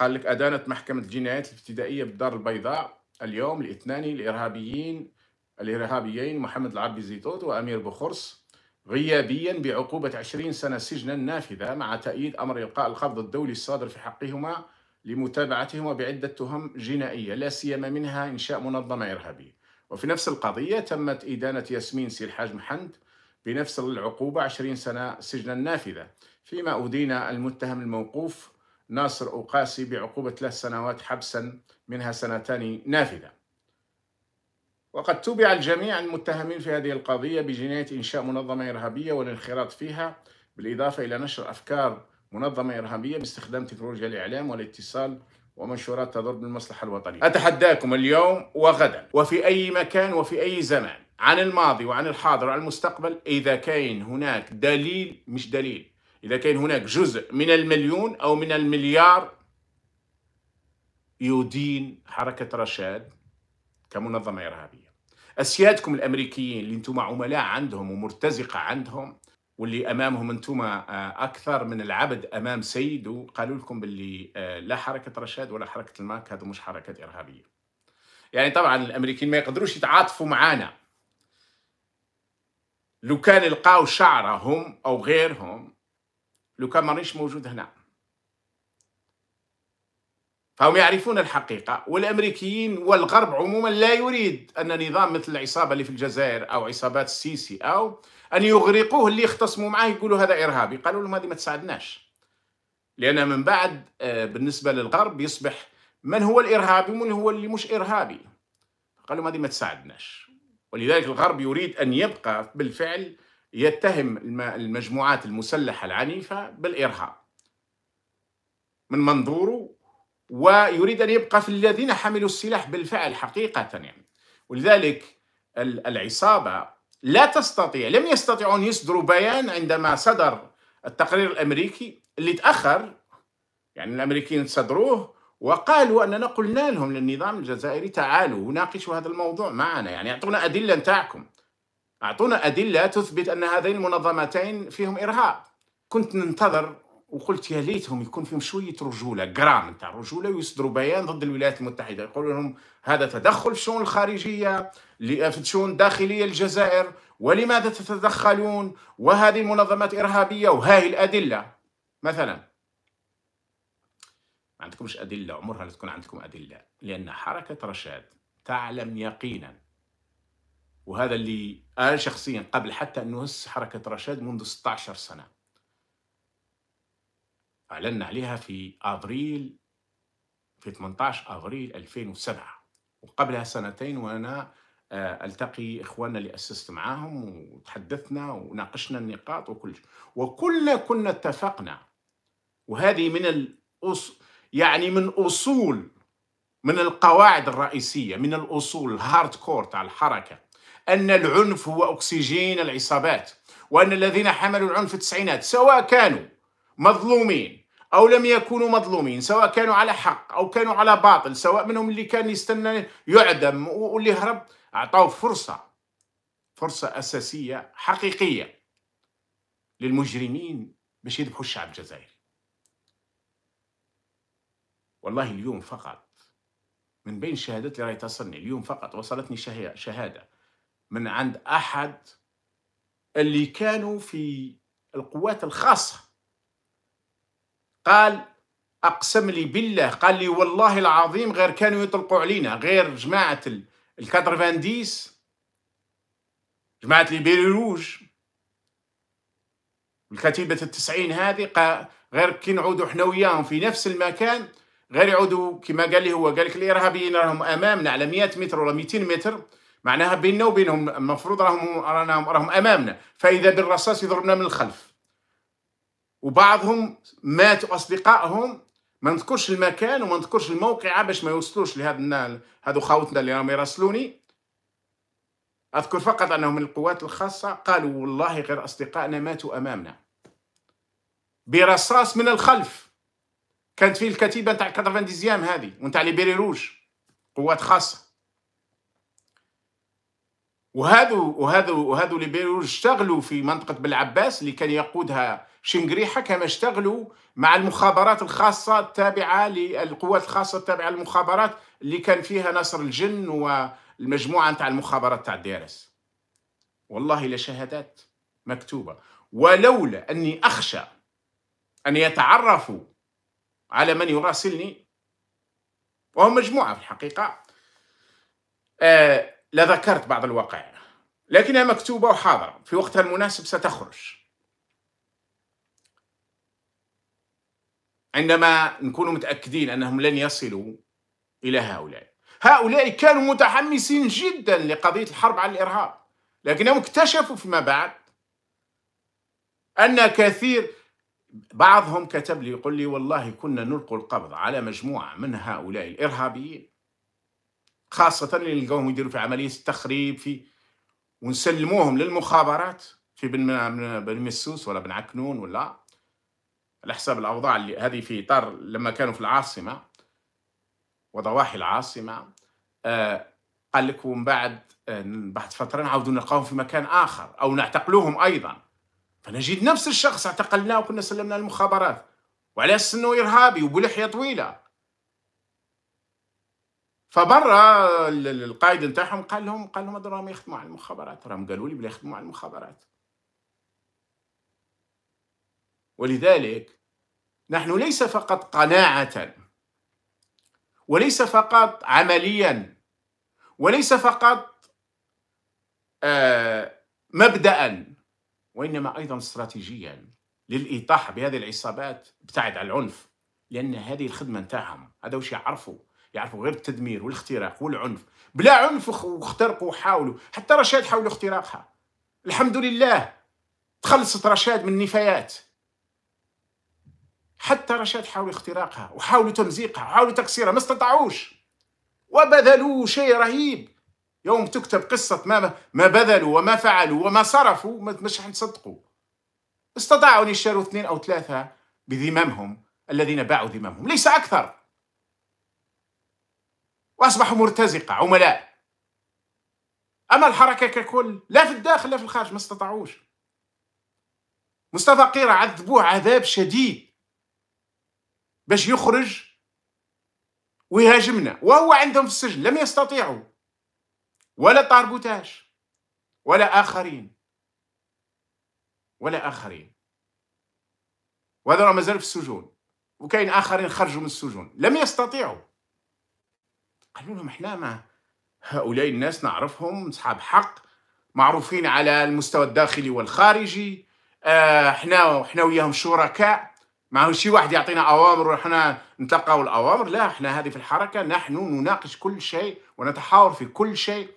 قال لك أدانت محكمة الجنايات الابتدائية بالدار البيضاء اليوم الاثنان الإرهابيين الإرهابيين محمد العربي زيتوت وأمير بوخرس غيابيا بعقوبة 20 سنة سجنا نافذة مع تأييد أمر إلقاء القبض الدولي الصادر في حقهما لمتابعتهما بعدة تهم جنائية لا سيما منها إنشاء منظمة إرهابية وفي نفس القضية تمت إدانة ياسمين سي الحاج محمد بنفس العقوبة 20 سنة سجنا نافذة فيما أدين المتهم الموقوف ناصر أوقاسي بعقوبة ثلاث سنوات حبسا منها سنتان نافذة وقد تبع الجميع المتهمين في هذه القضية بجناية إنشاء منظمة إرهابية والانخراط فيها بالإضافة إلى نشر أفكار منظمة إرهابية باستخدام تكنولوجيا الإعلام والاتصال ومنشورات تضر بالمصلحة الوطنية أتحداكم اليوم وغدا وفي أي مكان وفي أي زمان عن الماضي وعن الحاضر وعن المستقبل إذا كان هناك دليل مش دليل إذا كان هناك جزء من المليون أو من المليار يدين حركة رشاد كمنظمة إرهابية أسيادكم الأمريكيين اللي أنتم عملاء عندهم ومرتزقة عندهم واللي أمامهم أنتم آه، أكثر من العبد أمام سيده قالوا لكم باللي آه، لا حركة رشاد ولا حركة الماك هذا مش حركات إرهابية يعني طبعا الأمريكيين ما يقدروش يتعاطفوا معانا لو كان لقاو شعرهم أو غيرهم لو كان مانيش موجود هنا فهم يعرفون الحقيقة والأمريكيين والغرب عموما لا يريد أن نظام مثل العصابة اللي في الجزائر أو عصابات السيسي أو أن يغرقوه اللي يختصموا معاه يقولوا هذا إرهابي قالوا لهم هذه ما تساعدناش لأن من بعد آه، بالنسبة للغرب يصبح من هو الإرهابي ومن هو اللي مش إرهابي قالوا هذه ما تساعدناش ولذلك الغرب يريد أن يبقى بالفعل يتهم المجموعات المسلحة العنيفة بالإرهاب من منظوره ويريد أن يبقى في الذين حملوا السلاح بالفعل حقيقة يعني ولذلك العصابة لا تستطيع لم يستطيعوا أن يصدروا بيان عندما صدر التقرير الأمريكي اللي تأخر يعني الأمريكيين صدروه وقالوا أننا قلنا لهم للنظام الجزائري تعالوا ناقشوا هذا الموضوع معنا يعني أعطونا أدلة نتاعكم أعطونا أدلة تثبت أن هذين المنظمتين فيهم إرهاب كنت ننتظر وقلت يا ليتهم يكون فيهم شويه رجوله جرام نتاع رجوله ويصدروا بيان ضد الولايات المتحده يقولوا لهم هذا تدخل في الشؤون الخارجيه في الشؤون الداخليه الجزائر ولماذا تتدخلون وهذه المنظمات ارهابيه وهذه الادله مثلا ما عندكمش ادله عمرها لا تكون عندكم ادله لان حركه رشاد تعلم يقينا وهذا اللي انا شخصيا قبل حتى انه هس حركه رشاد منذ 16 سنه اعلنا عليها في ابريل في 18 ابريل 2007 وقبلها سنتين وانا آه، التقي اخواننا اللي اسست معاهم وتحدثنا وناقشنا النقاط وكل وكل كنا اتفقنا وهذه من الأص... يعني من اصول من القواعد الرئيسيه من الاصول الهارد كور تاع الحركه أن العنف هو أكسجين العصابات وأن الذين حملوا العنف في التسعينات سواء كانوا مظلومين أو لم يكونوا مظلومين سواء كانوا على حق أو كانوا على باطل سواء منهم اللي كان يستنى يعدم واللي هرب أعطوه فرصة فرصة أساسية حقيقية للمجرمين باش يذبحوا الشعب الجزائري والله اليوم فقط من بين الشهادات اللي راهي تصلني اليوم فقط وصلتني شهادة من عند أحد اللي كانوا في القوات الخاصة قال أقسم لي بالله قال لي والله العظيم غير كانوا يطلقوا علينا غير جماعة الكاترفانديس جماعة البيروج الكتيبة التسعين هذه غير كي نعودوا حنا وياهم في نفس المكان غير يعودوا كما قال لي هو قال لك الارهابيين راهم امامنا على 100 متر ولا 200 متر معناها بيننا وبينهم المفروض راهم راهم راهم امامنا فاذا بالرصاص يضربنا من الخلف وبعضهم ماتوا اصدقائهم ما نذكرش المكان وما نذكرش الموقع باش ما يوصلوش لهذا هذو خاوتنا اللي راهم يراسلوني اذكر فقط انهم من القوات الخاصه قالوا والله غير اصدقائنا ماتوا امامنا برصاص من الخلف كانت فيه الكتيبه نتاع 90 هذه ونتاع لي بيري روج قوات خاصه وهذو وهذو وهذو ليبيرو اشتغلوا في منطقه بلعباس اللي كان يقودها شنقريحه كما اشتغلوا مع المخابرات الخاصه التابعه للقوات الخاصه التابعه للمخابرات اللي كان فيها نصر الجن والمجموعه نتاع المخابرات تاع الدارس والله لشهادات مكتوبه ولولا اني اخشى ان يتعرفوا على من يراسلني وهم مجموعه في الحقيقه آه لذكرت بعض الوقائع لكنها مكتوبة وحاضرة في وقتها المناسب ستخرج عندما نكون متأكدين أنهم لن يصلوا إلى هؤلاء هؤلاء كانوا متحمسين جدا لقضية الحرب على الإرهاب لكنهم اكتشفوا فيما بعد أن كثير بعضهم كتب لي يقول لي والله كنا نلقي القبض على مجموعة من هؤلاء الإرهابيين خاصة اللي نلقاوهم يديروا في عملية التخريب في ونسلموهم للمخابرات في بن بن مسوس ولا بن عكنون ولا على حساب الأوضاع اللي هذه في إطار لما كانوا في العاصمة وضواحي العاصمة آه قال لك ومن بعد آه بعد فترة نعاودوا نلقاهم في مكان آخر أو نعتقلوهم أيضا فنجد نفس الشخص اعتقلناه وكنا سلمنا المخابرات وعلى أساس أنه إرهابي وبلحية طويلة فبرا القائد نتاعهم قال لهم قال لهم راهم يخدموا على المخابرات راهم قالوا لي بلي يخدموا على المخابرات ولذلك نحن ليس فقط قناعه وليس فقط عمليا وليس فقط آه مبدأ وإنما أيضا استراتيجيا للإيطاح بهذه العصابات ابتعد عن العنف لأن هذه الخدمة نتاعهم هذا وش يعرفوا يعرفوا غير التدمير والاختراق والعنف بلا عنف واخترقوا وحاولوا حتى رشاد حاولوا اختراقها الحمد لله تخلصت رشاد من النفايات حتى رشاد حاولوا اختراقها وحاولوا تمزيقها وحاولوا تكسيرها ما استطاعوش وبذلوا شيء رهيب يوم تكتب قصة ما ما بذلوا وما فعلوا وما صرفوا مش حنصدقوا استطاعوا أن يشتروا اثنين أو ثلاثة بذممهم الذين باعوا ذممهم ليس أكثر واصبحوا مرتزقه عملاء اما الحركه ككل لا في الداخل لا في الخارج ما استطاعوش مصطفى قيرة عذبوه عذاب شديد باش يخرج ويهاجمنا وهو عندهم في السجن لم يستطيعوا ولا طاربوتاش ولا آخرين ولا آخرين وهذا مازال في السجون وكاين آخرين خرجوا من السجون لم يستطيعوا قالوا لهم احنا ما هؤلاء الناس نعرفهم اصحاب حق معروفين على المستوى الداخلي والخارجي احنا آه، احنا وياهم شركاء ما شي واحد يعطينا اوامر وحنا نتلقاو الاوامر لا احنا هذه في الحركه نحن نناقش كل شيء ونتحاور في كل شيء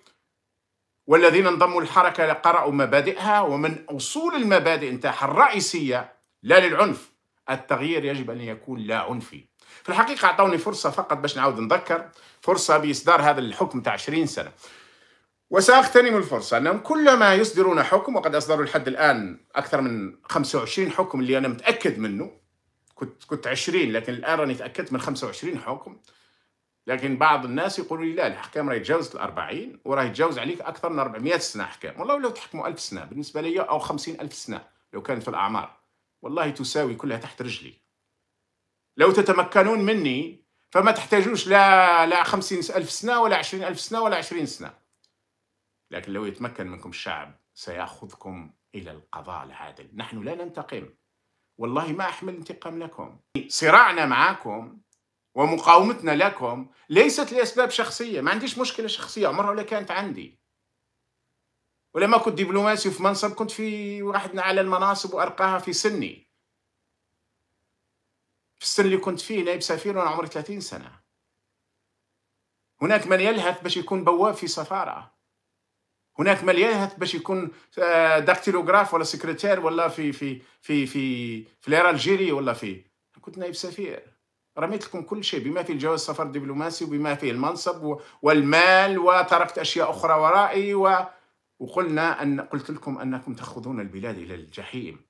والذين انضموا للحركه قرأوا مبادئها ومن اصول المبادئ نتاعها الرئيسيه لا للعنف التغيير يجب ان يكون لا عنفي في الحقيقة أعطوني فرصة فقط باش نعاود نذكر فرصة بإصدار هذا الحكم تاع 20 سنة وسأغتنم الفرصة أنهم كلما يصدرون حكم وقد أصدروا لحد الآن أكثر من 25 حكم اللي أنا متأكد منه كنت كنت 20 لكن الآن راني تأكدت من 25 حكم لكن بعض الناس يقولوا لي لا الاحكام راهي تجاوزت ال 40 وراهي تجاوز عليك اكثر من 400 سنه احكام والله لو تحكموا 1000 سنه بالنسبه لي او 50000 سنه لو كانت في الاعمار والله تساوي كلها تحت رجلي لو تتمكنون مني فما تحتاجوش لا لا 50 ألف سنة ولا 20 ألف سنة ولا 20 سنة لكن لو يتمكن منكم الشعب سيأخذكم إلى القضاء العادل نحن لا ننتقم والله ما أحمل انتقام لكم صراعنا معكم ومقاومتنا لكم ليست لأسباب شخصية ما عنديش مشكلة شخصية عمرها ولا كانت عندي ولما كنت دبلوماسي في منصب كنت في واحد من أعلى المناصب وأرقاها في سني في السن اللي كنت فيه نائب سفير وانا عمري 30 سنه هناك من يلهث باش يكون بواب في سفاره هناك من يلهث باش يكون آه، داكتيلوغراف ولا سكرتير ولا في في في في في الاير الجيري ولا في كنت نائب سفير رميت لكم كل شيء بما فيه الجواز السفر الدبلوماسي وبما فيه المنصب والمال وتركت اشياء اخرى ورائي و... وقلنا ان قلت لكم انكم تاخذون البلاد الى الجحيم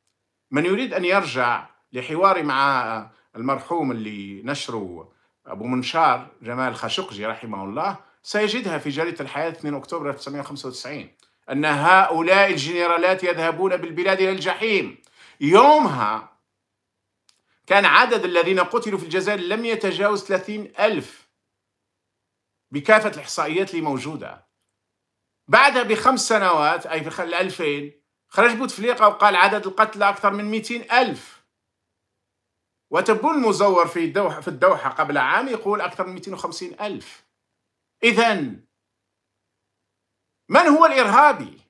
من يريد ان يرجع لحواري مع المرحوم اللي نشره أبو منشار جمال خاشقجي رحمه الله سيجدها في جريدة الحياة 2 أكتوبر 1995 أن هؤلاء الجنرالات يذهبون بالبلاد إلى الجحيم يومها كان عدد الذين قتلوا في الجزائر لم يتجاوز 30 ألف بكافة الإحصائيات اللي موجودة بعدها بخمس سنوات أي في 2000 خرج بوتفليقة وقال عدد القتلى أكثر من 200 ألف وتبو المزور في الدوحة, في الدوحة قبل عام يقول أكثر من 250 ألف إذا من هو الإرهابي؟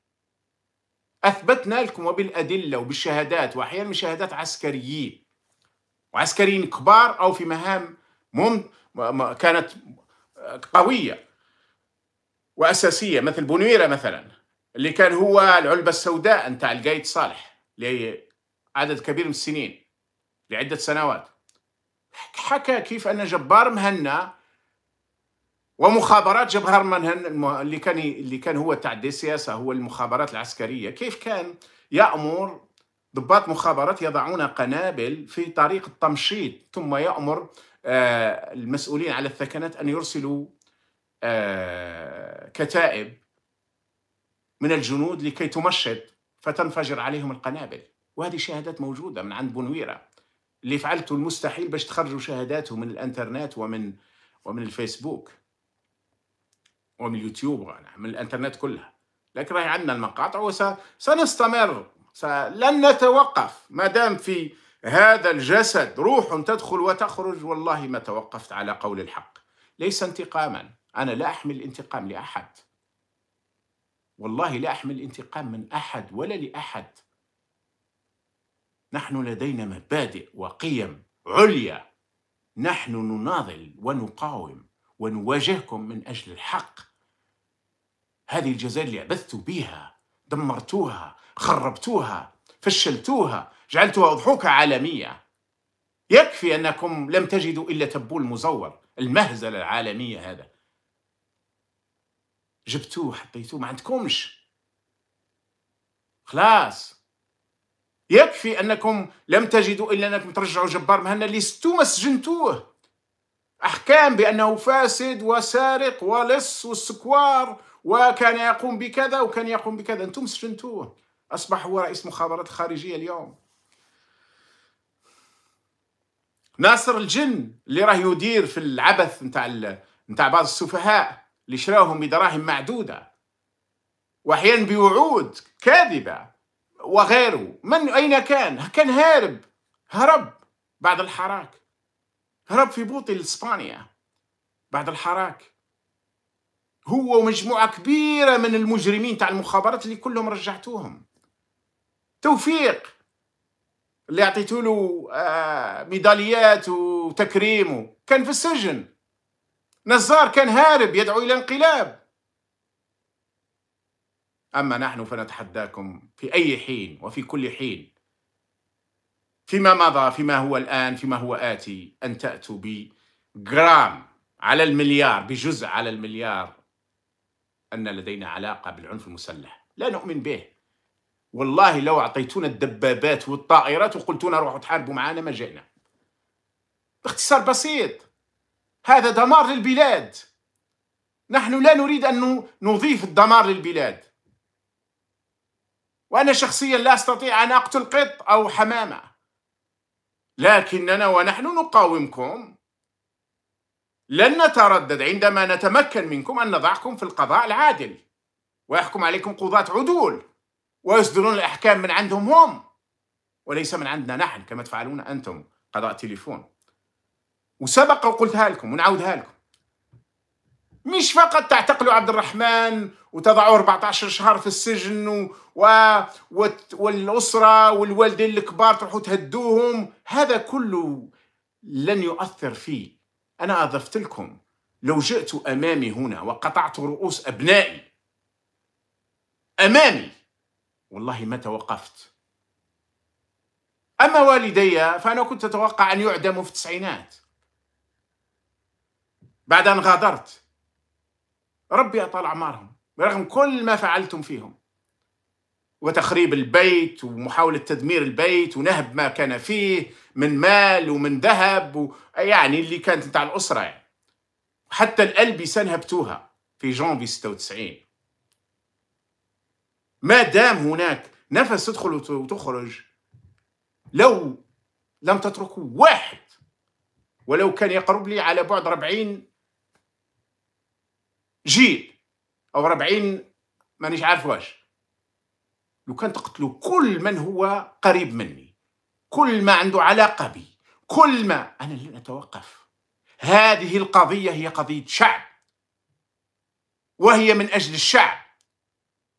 أثبتنا لكم وبالأدلة وبالشهادات وأحيانا من شهادات عسكريين وعسكريين كبار أو في مهام مم كانت قوية وأساسية مثل بنويرة مثلا اللي كان هو العلبة السوداء نتاع القايد صالح لعدد كبير من السنين لعدة سنوات حكى كيف أن جبار مهنا ومخابرات جبار مهنا اللي كان اللي كان هو تاع السياسة سياسه هو المخابرات العسكريه كيف كان يامر ضباط مخابرات يضعون قنابل في طريق التمشيط ثم يامر آه، المسؤولين على الثكنات ان يرسلوا آه، كتائب من الجنود لكي تمشط فتنفجر عليهم القنابل وهذه شهادات موجوده من عند بنويره اللي فعلته المستحيل باش تخرجوا شهاداته من الانترنت ومن ومن الفيسبوك ومن اليوتيوب من الانترنت كلها لكن راهي عندنا المقاطع وسنستمر لن نتوقف ما دام في هذا الجسد روح تدخل وتخرج والله ما توقفت على قول الحق ليس انتقاما انا لا احمل الانتقام لاحد والله لا احمل الانتقام من احد ولا لاحد نحن لدينا مبادئ وقيم عليا نحن نناضل ونقاوم ونواجهكم من أجل الحق هذه الجزائر اللي عبثتوا بها دمرتوها خربتوها فشلتوها جعلتوها أضحوكة عالمية يكفي أنكم لم تجدوا إلا تبول مزور المهزلة العالمية هذا جبتوه حطيتوه ما عندكمش خلاص يكفي أنكم لم تجدوا إلا أنكم ترجعوا جبار مهنا اللي مسجنتوه سجنتوه أحكام بأنه فاسد وسارق ولص والسكوار وكان يقوم بكذا وكان يقوم بكذا أنتم سجنتوه أصبح هو رئيس مخابرات الخارجية اليوم ناصر الجن اللي راه يدير في العبث نتاع نتاع بعض السفهاء اللي شراهم بدراهم معدوده واحيانا بوعود كاذبه وغيره من أين كان كان هارب هرب بعد الحراك هرب في بوطي لإسبانيا بعد الحراك هو ومجموعة كبيرة من المجرمين تاع المخابرات اللي كلهم رجعتوهم توفيق اللي اعطيتوا له آه، ميداليات وتكريمه كان في السجن نزار كان هارب يدعو الى انقلاب أما نحن فنتحداكم في أي حين وفي كل حين فيما مضى فيما هو الآن فيما هو آتي أن تأتوا بجرام على المليار بجزء على المليار أن لدينا علاقة بالعنف المسلح لا نؤمن به والله لو أعطيتونا الدبابات والطائرات وقلتونا روحوا تحاربوا معنا ما جئنا باختصار بسيط هذا دمار للبلاد نحن لا نريد أن نضيف الدمار للبلاد وأنا شخصيا لا أستطيع أن أقتل قط أو حمامة لكننا ونحن نقاومكم لن نتردد عندما نتمكن منكم أن نضعكم في القضاء العادل ويحكم عليكم قضاة عدول ويصدرون الأحكام من عندهم هم وليس من عندنا نحن كما تفعلون أنتم قضاء تليفون وسبق وقلتها لكم ونعودها لكم مش فقط تعتقلوا عبد الرحمن وتضعوه 14 شهر في السجن و... و... والأسرة والوالدين الكبار تروحوا تهدوهم هذا كله لن يؤثر فيه أنا أضفت لكم لو جئت أمامي هنا وقطعت رؤوس أبنائي أمامي والله ما توقفت أما والدي فأنا كنت أتوقع أن يعدموا في التسعينات بعد أن غادرت ربي أطال أعمارهم برغم كل ما فعلتم فيهم وتخريب البيت ومحاولة تدمير البيت ونهب ما كان فيه من مال ومن ذهب و... يعني اللي كانت نتاع الأسرة يعني. حتى الألبسة نهبتوها في جانفي 96 ما دام هناك نفس تدخل وتخرج لو لم تتركوا واحد ولو كان يقرب لي على بعد 40 جيل او 40 مانيش عارف واش لو كان تقتلوا كل من هو قريب مني كل ما عنده علاقه بي كل ما انا لن اتوقف هذه القضيه هي قضيه شعب وهي من اجل الشعب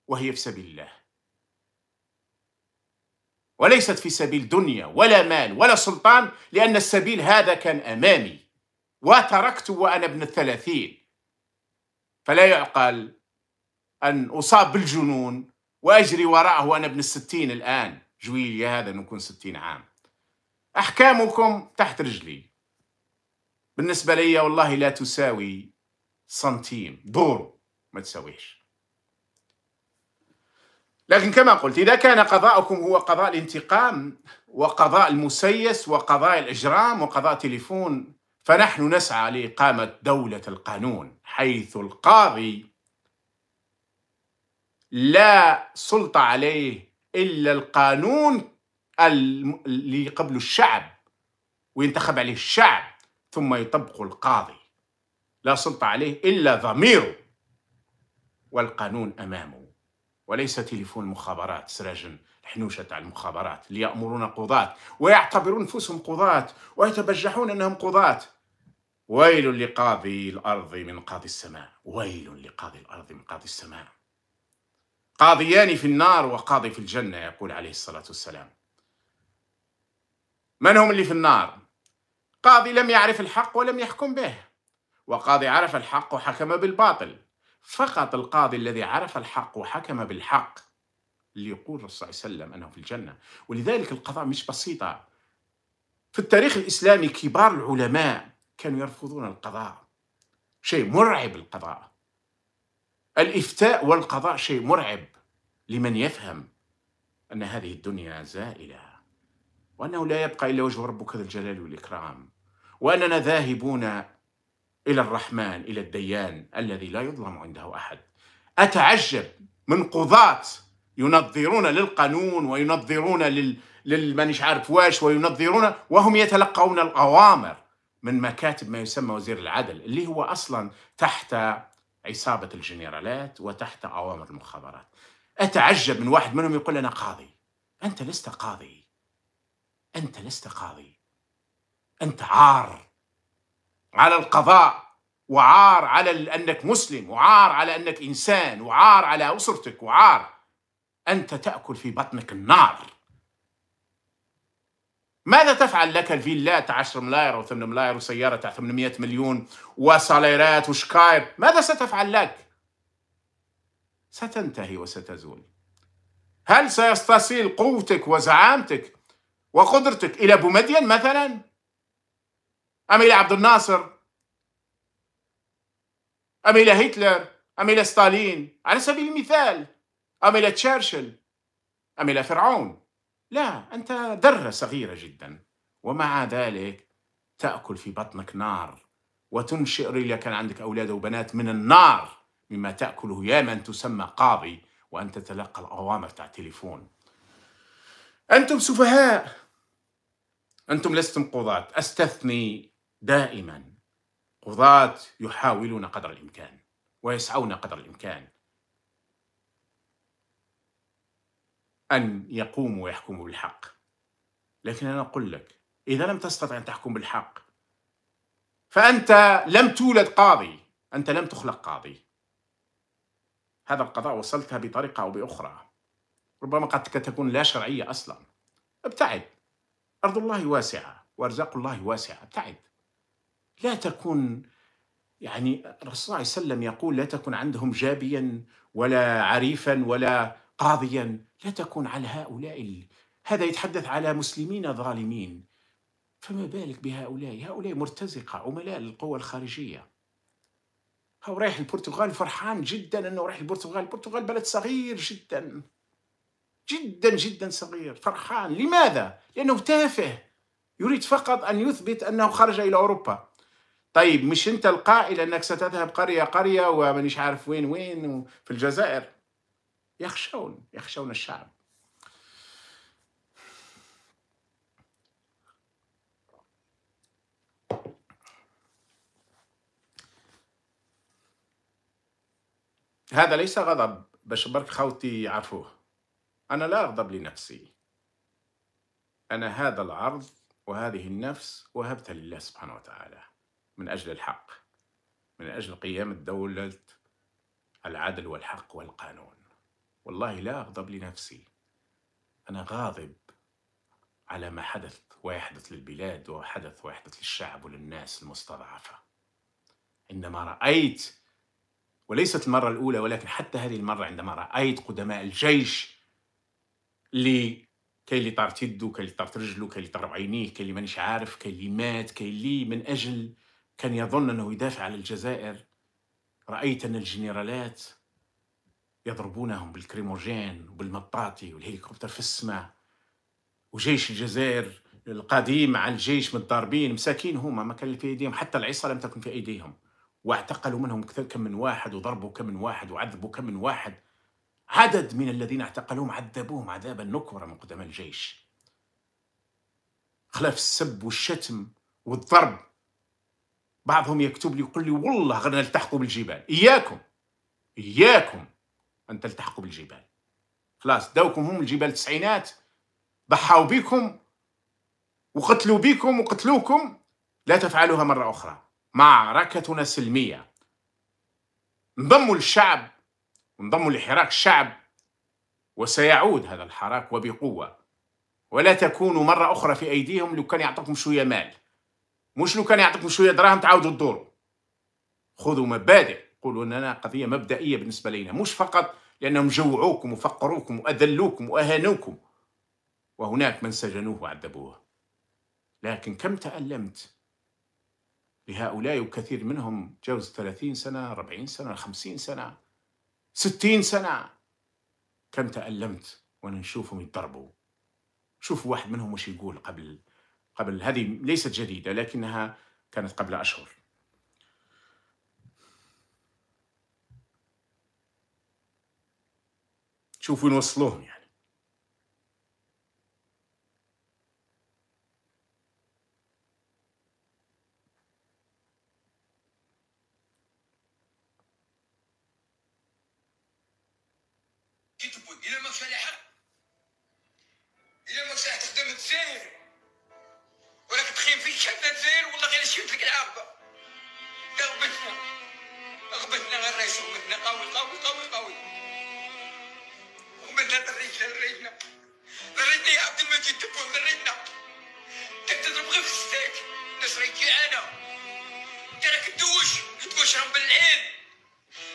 وهي في سبيل الله وليست في سبيل دنيا ولا مال ولا سلطان لأن السبيل هذا كان أمامي وتركت وأنا ابن الثلاثين فلا يعقل أن أصاب بالجنون وأجري وراءه وأنا ابن الستين الآن جويلي هذا نكون ستين عام أحكامكم تحت رجلي بالنسبة لي والله لا تساوي سنتيم دور ما تساويش لكن كما قلت إذا كان قضاؤكم هو قضاء الانتقام وقضاء المسيس وقضاء الإجرام وقضاء تليفون فنحن نسعى لإقامة دولة القانون حيث القاضي لا سلطة عليه إلا القانون اللي قبله الشعب وينتخب عليه الشعب ثم يطبق القاضي لا سلطة عليه إلا ضميره والقانون أمامه وليس تليفون مخابرات سراج الحنوشة تاع المخابرات اللي يأمرون قضاة ويعتبرون أنفسهم قضاة ويتبجحون أنهم قضاة ويل لقاضي الأرض من قاضي السماء ويل لقاضي الأرض من قاضي السماء قاضيان في النار وقاضي في الجنة يقول عليه الصلاة والسلام من هم اللي في النار قاضي لم يعرف الحق ولم يحكم به وقاضي عرف الحق وحكم بالباطل فقط القاضي الذي عرف الحق وحكم بالحق اللي يقول الرسول صلى الله عليه وسلم أنه في الجنة ولذلك القضاء مش بسيطة في التاريخ الإسلامي كبار العلماء كانوا يرفضون القضاء شيء مرعب القضاء الافتاء والقضاء شيء مرعب لمن يفهم ان هذه الدنيا زائله وانه لا يبقى الا وجه ربك ذا الجلال والاكرام واننا ذاهبون الى الرحمن الى الديان الذي لا يظلم عنده احد اتعجب من قضاه ينظرون للقانون وينظرون لل... للمنش عارف واش وينظرون وهم يتلقون الاوامر من مكاتب ما يسمى وزير العدل اللي هو أصلا تحت عصابة الجنرالات وتحت أوامر المخابرات أتعجب من واحد منهم يقول أنا قاضي أنت لست قاضي أنت لست قاضي أنت عار على القضاء وعار على أنك مسلم وعار على أنك إنسان وعار على أسرتك وعار أنت تأكل في بطنك النار ماذا تفعل لك الفيلات 10 ملاير و8 ملاير وسيارة تاع 800 مليون وساليرات وشكايب ماذا ستفعل لك؟ ستنتهي وستزول هل سيستصيل قوتك وزعامتك وقدرتك إلى بومدين مثلا؟ أم إلى عبد الناصر؟ أم إلى هتلر؟ أم إلى ستالين؟ على سبيل المثال أم إلى تشرشل؟ أم إلى فرعون؟ لا أنت ذرة صغيرة جدا ومع ذلك تأكل في بطنك نار وتنشئ إذا كان عندك أولاد وبنات من النار مما تأكله يا من تسمى قاضي وأن تتلقى الأوامر تاع تليفون أنتم سفهاء أنتم لستم قضاة أستثني دائما قضاة يحاولون قدر الإمكان ويسعون قدر الإمكان أن يقوموا ويحكموا بالحق لكن أنا أقول لك إذا لم تستطع أن تحكم بالحق فأنت لم تولد قاضي أنت لم تخلق قاضي هذا القضاء وصلتها بطريقة أو بأخرى ربما قد تكون لا شرعية أصلا ابتعد أرض الله واسعة وأرزاق الله واسعة ابتعد لا تكون يعني الرسول صلى الله عليه وسلم يقول لا تكن عندهم جابيا ولا عريفا ولا قاضيا لا تكن على هؤلاء هذا يتحدث على مسلمين ظالمين فما بالك بهؤلاء هؤلاء مرتزقة عملاء للقوى الخارجية هو رايح البرتغال فرحان جدا أنه رايح البرتغال البرتغال بلد صغير جدا جدا جدا صغير فرحان لماذا؟ لأنه تافه يريد فقط أن يثبت أنه خرج إلى أوروبا طيب مش أنت القائل أنك ستذهب قرية قرية ومانيش عارف وين وين في الجزائر يخشون يخشون الشعب هذا ليس غضب باش برك خوتي يعرفوه أنا لا أغضب لنفسي أنا هذا العرض وهذه النفس وهبتها لله سبحانه وتعالى من أجل الحق من أجل قيام الدولة العدل والحق والقانون والله لا أغضب لنفسي أنا غاضب على ما حدث ويحدث للبلاد وحدث ويحدث للشعب وللناس المستضعفة عندما رأيت وليست المرة الأولى ولكن حتى هذه المرة عندما رأيت قدماء الجيش اللي كاين اللي طارت يده كاين اللي طارت رجله كاين اللي طار عينيه كاين اللي مانيش عارف كاين اللي مات كاين اللي من أجل كان يظن أنه يدافع على الجزائر رأيت أن الجنرالات يضربونهم بالكريموجين وبالمطاطي والهليكوبتر في السماء وجيش الجزائر القديم مع الجيش متضاربين مساكين هما ما كان في ايديهم حتى العصا لم تكن في ايديهم واعتقلوا منهم كم من واحد وضربوا كم من واحد وعذبوا كم من واحد عدد من الذين اعتقلوهم عذبوهم عذابا نكرا من قدام الجيش خلاف السب والشتم والضرب بعضهم يكتب لي يقول لي والله غنلتحقوا بالجبال اياكم اياكم أن تلتحقوا بالجبال خلاص داوكم هم الجبال التسعينات ضحاو بكم وقتلوا بكم وقتلوكم لا تفعلوها مرة أخرى معركتنا سلمية انضموا للشعب انضموا لحراك الشعب وسيعود هذا الحراك وبقوة ولا تكونوا مرة أخرى في أيديهم لو كان يعطيكم شوية مال مش لو كان يعطيكم شوية دراهم تعاودوا الدور خذوا مبادئ يقولوا أننا قضية مبدئية بالنسبة لنا مش فقط لأنهم جوعوكم وفقروكم وأذلوكم وأهانوكم وهناك من سجنوه وعذبوه لكن كم تألمت لهؤلاء وكثير منهم جوز 30 سنة 40 سنة 50 سنة 60 سنة كم تألمت وأنا نشوفهم يضربوا شوفوا واحد منهم وش يقول قبل قبل هذه ليست جديدة لكنها كانت قبل أشهر شوفوا نوصلوهم يعني تجي تكون مرنا تضرب تبغي في السيك الناس راهي جيعانة انت راك تدوش تكون بالعين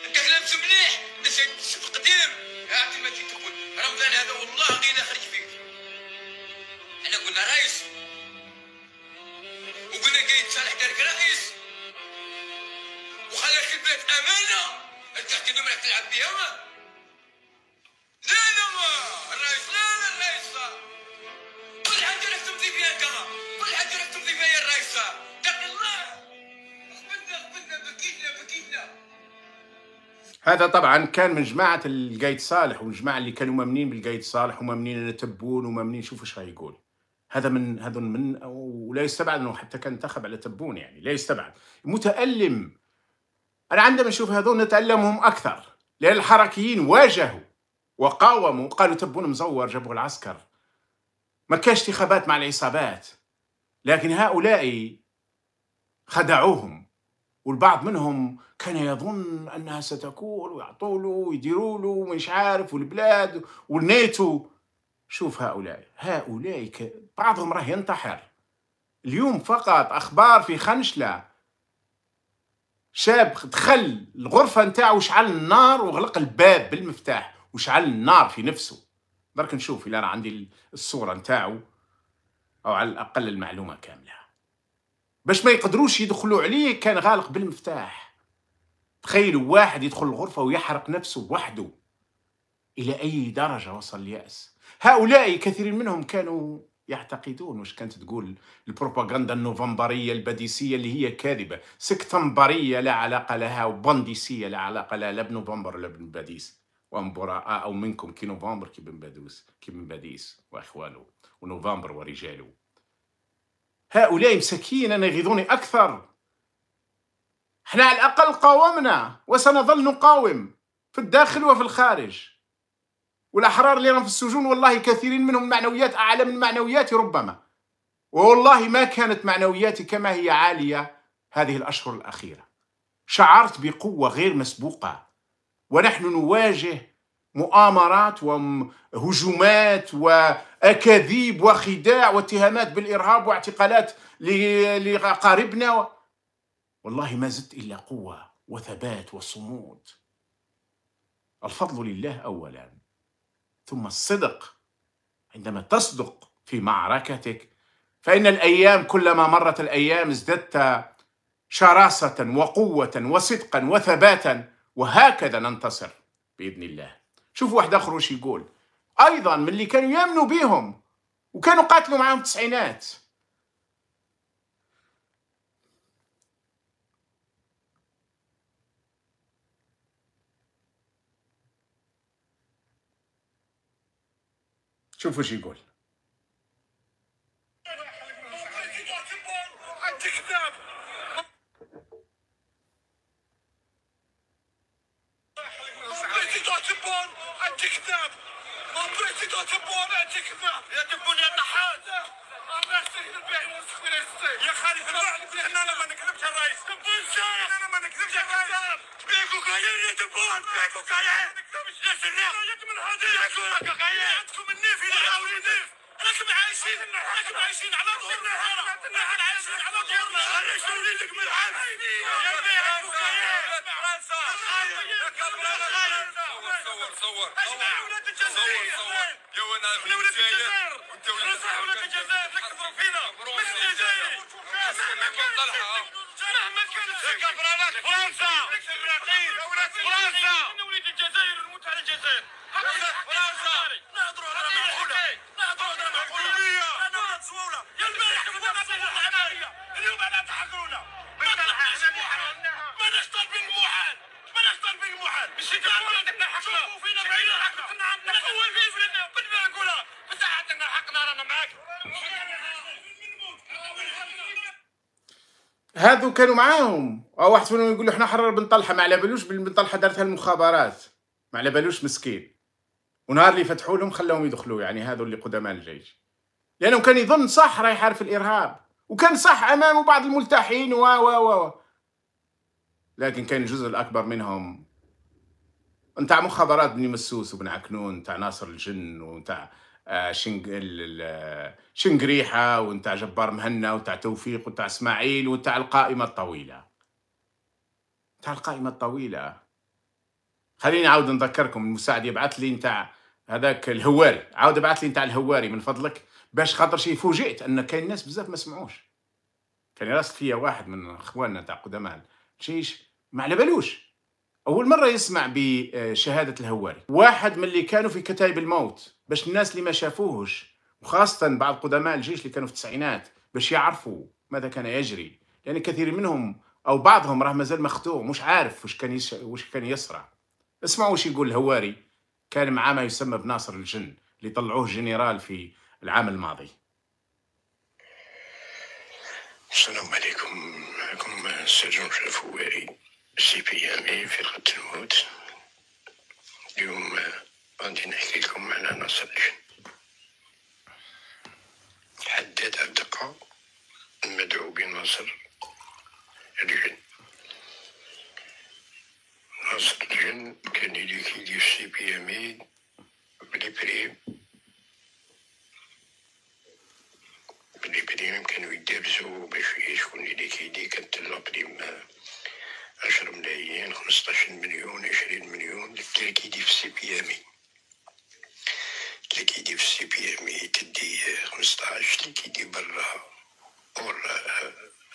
انت لابس مليح نسيت تشوف قديم عاد ما تجي تقول رمضان هذا والله غير خرج فيك انا قلنا رئيس وقلنا قايد صالح دارك رئيس وخلاك البلاد امانه انت تحكي لهم تلعب بها هذا طبعا كان من جماعه القايد صالح والجماعه اللي كانوا مامنين بالقايد صالح ومامنين تبون ومامنين شوفوا ايش يقول هذا من هذا من ولا يستبعد انه حتى كان انتخب على تبون يعني لا يستبعد متالم انا عندما نشوف هذول نتالمهم اكثر لان الحركيين واجهوا وقاوموا قالوا تبون مزور جابوه العسكر ما كانش انتخابات مع العصابات لكن هؤلاء خدعوهم والبعض منهم كان يظن انها ستكون ويعطوا له ويديروا له ومش عارف والبلاد والناتو شوف هؤلاء هؤلاء ك... بعضهم راه ينتحر اليوم فقط اخبار في خنشله شاب دخل الغرفه نتاعو وشعل النار وغلق الباب بالمفتاح وشعل النار في نفسه برك نشوف الى راه عندي الصوره نتاعو او على الاقل المعلومه كامله باش ما يقدروش يدخلوا عليه كان غالق بالمفتاح تخيلوا واحد يدخل الغرفة ويحرق نفسه وحده إلى أي درجة وصل اليأس هؤلاء كثير منهم كانوا يعتقدون واش كانت تقول البروباغندا النوفمبرية البديسية اللي هي كاذبة سكتمبرية لا علاقة لها وبنديسية لا علاقة لها لا بنوفمبر ولا بنباديس وأن آه، أو منكم كي نوفمبر كي بنباديس كي بنباديس بديس وإخوانه ونوفمبر ورجاله هؤلاء مساكين أنا يغيظوني أكثر احنا على الأقل قاومنا وسنظل نقاوم في الداخل وفي الخارج والأحرار اللي راهم في السجون والله كثيرين منهم معنويات أعلى من معنوياتي ربما والله ما كانت معنوياتي كما هي عالية هذه الأشهر الأخيرة شعرت بقوة غير مسبوقة ونحن نواجه مؤامرات وهجومات واكاذيب وخداع واتهامات بالارهاب واعتقالات لاقاربنا و... والله ما زدت الا قوه وثبات وصمود الفضل لله اولا ثم الصدق عندما تصدق في معركتك فان الايام كلما مرت الايام ازددت شراسه وقوه وصدقا وثباتا وهكذا ننتصر باذن الله شوف واحد اخر واش يقول ايضا من اللي كانوا يامنوا بهم وكانوا قاتلوا معاهم التسعينات شوف واش يقول كذاب تبون تكمة يا تبون يا نحاد الناس تكذب به المستقبل يا خالد احنا انا ما نكذبش الرئيس تبون شايف انا ما نكذبش الرئيس بيكو قايل يا تبون بيكو قايل يا سراق من هذه بيكو راك قايل عندكم النيف يا وليدي راكم عايشين راكم عايشين على ظهورنا راكم عايشين على ظهورنا خرج وليدك من العالم صور صور ولاد الجزائر صور يو انا ولاد الجزائر وانت ولاد الجزائر لك تضرب فينا من الجزائر مهما كانت طلحه مهما كانت كبرانات فرنسا فرنسا ولاد الجزائر نموت على الجزائر فرنسا نهضروا على المعقوله نهضروا على المعقوله انا ولاد صوره يا البارح كنا بنطلع هذو كانوا معاهم واحد فيهم يقول له حنا حرر بن طلحه ما على بالوش بن طلحه دارتها المخابرات ما على بالوش مسكين ونهار اللي فتحوا لهم خلاهم يدخلوا يعني هذو اللي قدماء الجيش لانه كان يظن صح راه يحارب الارهاب وكان صح امامه بعض الملتحين و و و لكن كان الجزء الاكبر منهم نتاع مخابرات بني مسوس وبن عكنون نتاع ناصر الجن ونتاع شنق آه، شنقريحه ونتاع جبار مهنا ونتاع توفيق ونتاع اسماعيل ونتاع القائمه الطويله نتاع القائمه الطويله خليني عاود نذكركم المساعد يبعث لي نتاع هذاك الهواري عاود ابعث لي نتاع الهواري من فضلك باش خاطر شي فوجئت ان كاين ناس بزاف ما سمعوش كان راسل فيا واحد من اخواننا تاع قدماء الجيش ما على بالوش اول مره يسمع بشهاده الهواري واحد من اللي كانوا في كتائب الموت باش الناس اللي ما شافوهش وخاصه بعض قدماء الجيش اللي كانوا في التسعينات باش يعرفوا ماذا كان يجري لان كثير منهم او بعضهم راه مازال مختوم مش عارف وش كان يش... وش كان يصرع اسمعوا وش يقول الهواري كان معاه ما يسمى بناصر الجن اللي طلعوه جنرال في العام الماضي السلام عليكم معكم السجن الفواري سي بي ام في فرقة الموت اليوم غادي نحكي لكم على ناصر الجن حداد الدقة المدعو بناصر الجن ناصر الجن كان يديك يدير سي بي ام بلي بريم بلي بريم كانو يدابزو باش يشكون يديك يديك كانت لا بريم 10 ملايين 15 مليون 20 مليون اللي كيدي في السي بي ام اي اللي كيدي في السي بي ام اي تدي 15 اللي كيدي برا اور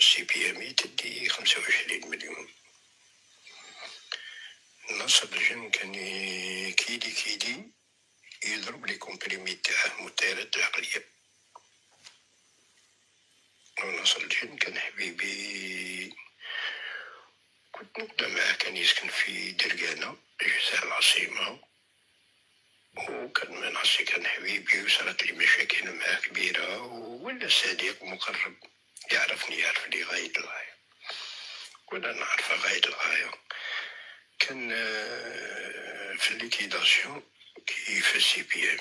سي بي ام اي تدي 25 مليون ناصر الجن كان كيدي كيدي يضرب لي كومبريمي تاعه متيرات العقليه ناصر الجن كان حبيبي المجتمع كان يسكن في درقانة جزاء العاصمة وكان من عصي كان حبيبي وصارت لي مشاكل معاه كبيرة ولا صديق مقرب يعرفني يعرف لي غاية الغاية ولا نعرف غاية الغاية كان آه، في الليكيداسيون كيفاش سي السي بي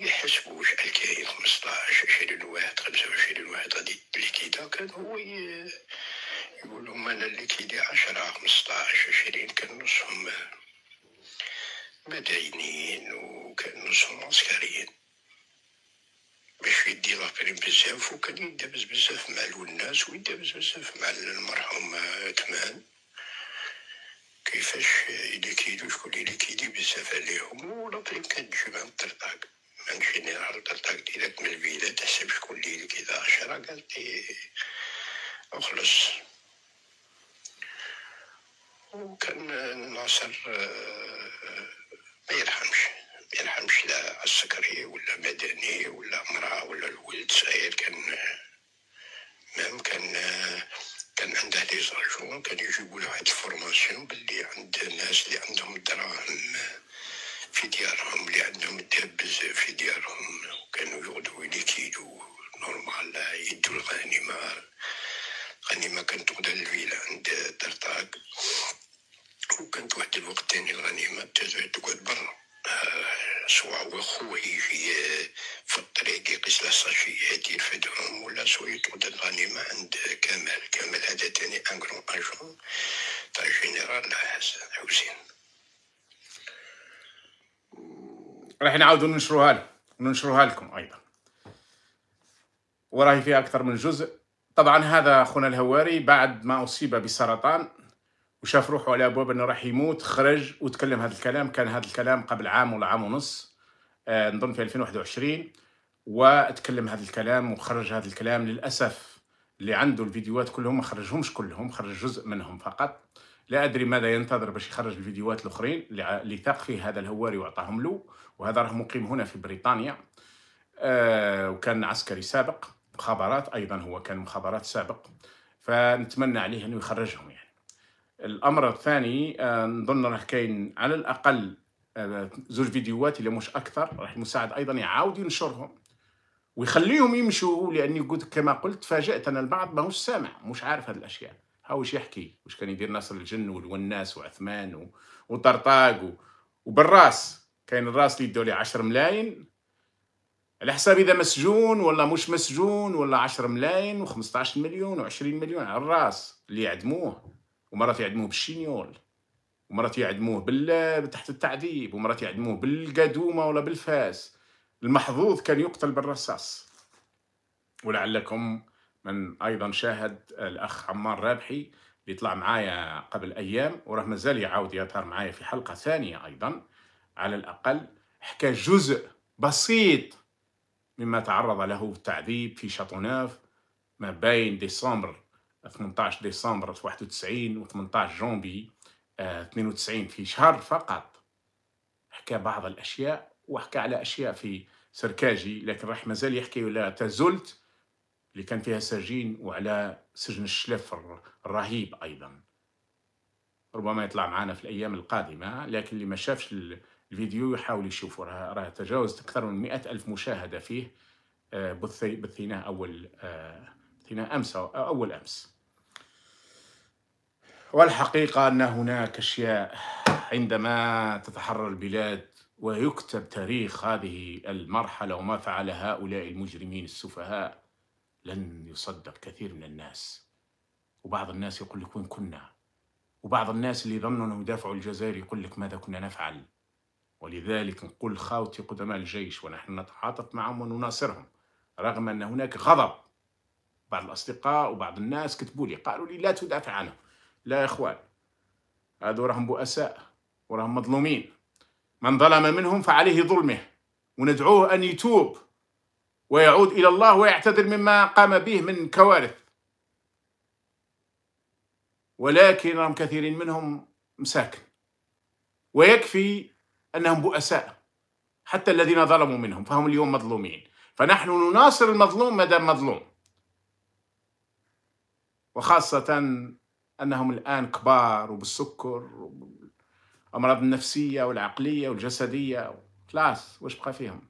ام يحسبوا شحال كاين 15 20 واحد 25 واحد غادي ليكيدا كان هو يقولوا انا اللي كيدي 10 15 عشرين كنصهم مدينين وكنصهم عسكريين باش يدي الله كريم بزاف وكان يدابز بزاف مع الناس ويدابز بزاف مع المرحوم كمان كيفاش اللي كيدو شكون اللي كيدي بزاف عليهم ولا كريم كانت جمع الطرطاق مانشي نهار الطرطاق ديالك من الفيلا تحسب شكون اللي كيدا عشرة قالتي اخلص كان ناصر آه، ما يرحمش ما يرحمش لا عسكري ولا مدني ولا مرأة ولا الولد صغير كان مهم كان كان عنده لي زاجون كان يجيبوا له واحد الفورماسيون باللي عند الناس اللي عندهم الدراهم في ديارهم اللي عندهم الذهب بزاف في ديارهم وكانوا يغدوا يليكيدو نورمال يدوا الغانمه راني ما كنت غدا الفيلا عند دار وكنت واحد الوقت تاني الغنيمة تزعد تقعد برا آه، سوا هو خوه يجي في الطريق يقيس له هادي الفدهم ولا سوا يطرد الغنيمة عند كمال كمال هذا تاني ان كرون اجون تاع جينيرال حسين راح نعاودو ننشروها لكم ننشروها لكم ايضا وراهي فيها اكثر من جزء طبعا هذا اخونا الهواري بعد ما اصيب بسرطان وشاف روحه على ابواب انه راح يموت خرج وتكلم هذا الكلام كان هذا الكلام قبل عام ولا عام ونص آه، نظن في 2021 وتكلم هذا الكلام وخرج هذا الكلام للاسف اللي عنده الفيديوهات كلهم ما خرجهمش كلهم خرج جزء منهم فقط لا ادري ماذا ينتظر باش يخرج الفيديوهات الاخرين اللي ثاق فيه هذا الهواري واعطاهم له وهذا راه مقيم هنا في بريطانيا آه، وكان عسكري سابق مخابرات ايضا هو كان مخابرات سابق فنتمنى عليه انه يخرجهم يعني الامر الثاني آه، نظن راه كاين على الاقل آه، زوج فيديوهات الا مش اكثر راح المساعد ايضا يعاود ينشرهم ويخليهم يمشوا لاني قلت كما قلت تفاجات انا البعض ماهوش سامع مش عارف هذه الاشياء ها واش يحكي واش كان يدير ناصر الجن والناس وعثمان وطرطاق وبالراس كاين الراس اللي يدوا لي 10 ملايين على حساب اذا مسجون ولا مش مسجون ولا 10 ملايين و15 مليون و20 مليون على الراس اللي يعدموه ومرات يعدموه بالشينيول ومرات يعدموه بال... تحت التعذيب ومرات يعدموه بالقدومه ولا بالفاس المحظوظ كان يقتل بالرصاص ولعلكم من ايضا شاهد الاخ عمار رابحي اللي طلع معايا قبل ايام وراه مازال يعاود يظهر معايا في حلقه ثانيه ايضا على الاقل حكى جزء بسيط مما تعرض له التعذيب في شاتوناف ما بين ديسمبر 18 ديسمبر 91 و 18 جونبي 92 آه، في شهر فقط حكى بعض الأشياء وحكى على أشياء في سركاجي لكن راح مازال يحكي ولا تزلت اللي كان فيها سجين وعلى سجن الشلف الرهيب أيضا ربما يطلع معنا في الأيام القادمة لكن اللي ما شافش الفيديو يحاول يشوفوا راه راه تجاوزت اكثر من مئة الف مشاهده فيه آه، بثي بثيناه اول بثيناه امس أو آه، اول امس والحقيقه ان هناك اشياء عندما تتحرر البلاد ويكتب تاريخ هذه المرحله وما فعل هؤلاء المجرمين السفهاء لن يصدق كثير من الناس وبعض الناس يقول لك وين كنا وبعض الناس اللي ظنوا انهم يدافعوا الجزائر يقول لك ماذا كنا نفعل ولذلك نقول خاوتي قدماء الجيش ونحن نتعاطف معهم ونناصرهم رغم أن هناك غضب بعض الأصدقاء وبعض الناس كتبوا لي قالوا لي لا تدافع عنهم لا يا إخوان هذو راهم بؤساء وراهم مظلومين من ظلم منهم فعليه ظلمه وندعوه أن يتوب ويعود إلى الله ويعتذر مما قام به من كوارث ولكن راهم كثيرين منهم مساكن ويكفي أنهم بؤساء حتى الذين ظلموا منهم فهم اليوم مظلومين فنحن نناصر المظلوم مدى مظلوم وخاصة أنهم الآن كبار وبالسكر والأمراض النفسية والعقلية والجسدية خلاص واش بقى فيهم